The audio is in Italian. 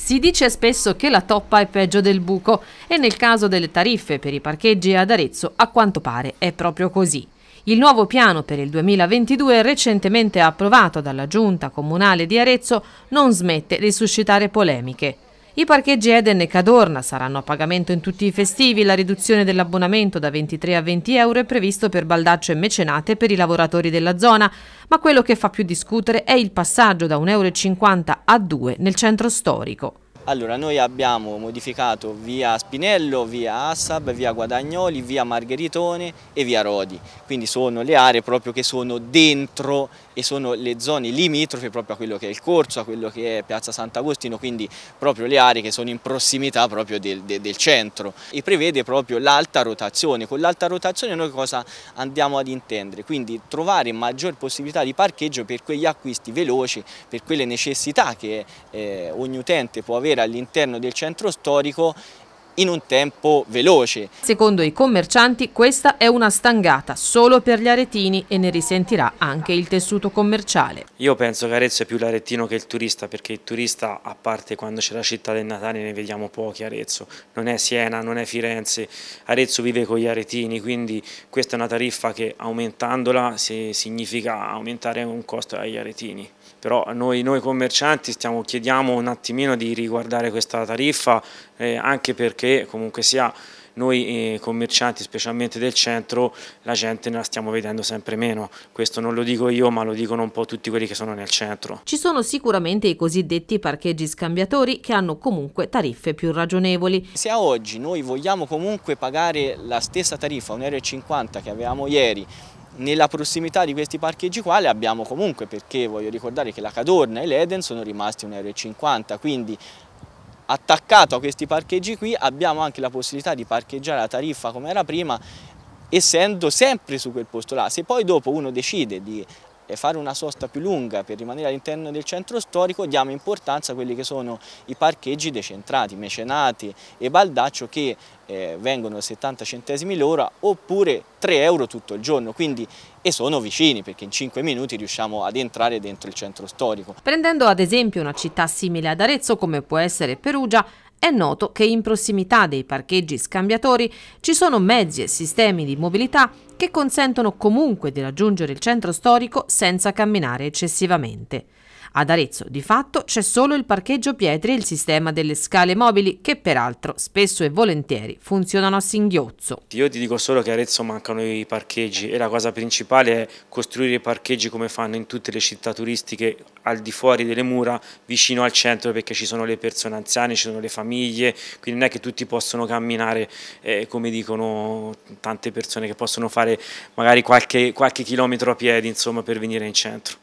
Si dice spesso che la toppa è peggio del buco e nel caso delle tariffe per i parcheggi ad Arezzo a quanto pare è proprio così. Il nuovo piano per il 2022, recentemente approvato dalla Giunta Comunale di Arezzo, non smette di suscitare polemiche. I parcheggi Eden e Cadorna saranno a pagamento in tutti i festivi, la riduzione dell'abbonamento da 23 a 20 euro è previsto per Baldaccio e Mecenate per i lavoratori della zona, ma quello che fa più discutere è il passaggio da 1,50 euro a 2 nel centro storico. Allora, noi abbiamo modificato via Spinello, via Assab, via Guadagnoli, via Margheritone e via Rodi, quindi sono le aree proprio che sono dentro e sono le zone limitrofe proprio a quello che è il corso, a quello che è Piazza Sant'Agostino, quindi proprio le aree che sono in prossimità proprio del, del, del centro e prevede proprio l'alta rotazione. Con l'alta rotazione noi cosa andiamo ad intendere? Quindi trovare maggior possibilità di parcheggio per quegli acquisti veloci, per quelle necessità che eh, ogni utente può avere fiera all'interno del centro storico in un tempo veloce. Secondo i commercianti questa è una stangata solo per gli aretini e ne risentirà anche il tessuto commerciale. Io penso che Arezzo è più l'aretino che il turista perché il turista a parte quando c'è la città del Natale ne vediamo pochi Arezzo, non è Siena, non è Firenze, Arezzo vive con gli aretini quindi questa è una tariffa che aumentandola significa aumentare un costo agli aretini però noi, noi commercianti stiamo, chiediamo un attimino di riguardare questa tariffa eh, anche perché comunque sia noi eh, commercianti specialmente del centro la gente ne la stiamo vedendo sempre meno, questo non lo dico io ma lo dicono un po' tutti quelli che sono nel centro. Ci sono sicuramente i cosiddetti parcheggi scambiatori che hanno comunque tariffe più ragionevoli. Se a oggi noi vogliamo comunque pagare la stessa tariffa, 1,50 euro che avevamo ieri nella prossimità di questi parcheggi qua le abbiamo comunque perché voglio ricordare che la Cadorna e l'Eden sono rimasti 1,50 euro, quindi attaccato a questi parcheggi qui abbiamo anche la possibilità di parcheggiare la tariffa come era prima essendo sempre su quel posto là. Se poi dopo uno decide di fare una sosta più lunga per rimanere all'interno del centro storico diamo importanza a quelli che sono i parcheggi decentrati, mecenati e baldaccio che eh, vengono 70 centesimi l'ora oppure 3 euro tutto il giorno quindi, e sono vicini perché in 5 minuti riusciamo ad entrare dentro il centro storico. Prendendo ad esempio una città simile ad Arezzo come può essere Perugia, è noto che in prossimità dei parcheggi scambiatori ci sono mezzi e sistemi di mobilità che consentono comunque di raggiungere il centro storico senza camminare eccessivamente. Ad Arezzo di fatto c'è solo il parcheggio pietri e il sistema delle scale mobili che peraltro spesso e volentieri funzionano a singhiozzo. Io ti dico solo che a Arezzo mancano i parcheggi e la cosa principale è costruire i parcheggi come fanno in tutte le città turistiche al di fuori delle mura vicino al centro perché ci sono le persone anziane, ci sono le famiglie, quindi non è che tutti possono camminare eh, come dicono tante persone che possono fare fare magari qualche, qualche chilometro a piedi insomma, per venire in centro.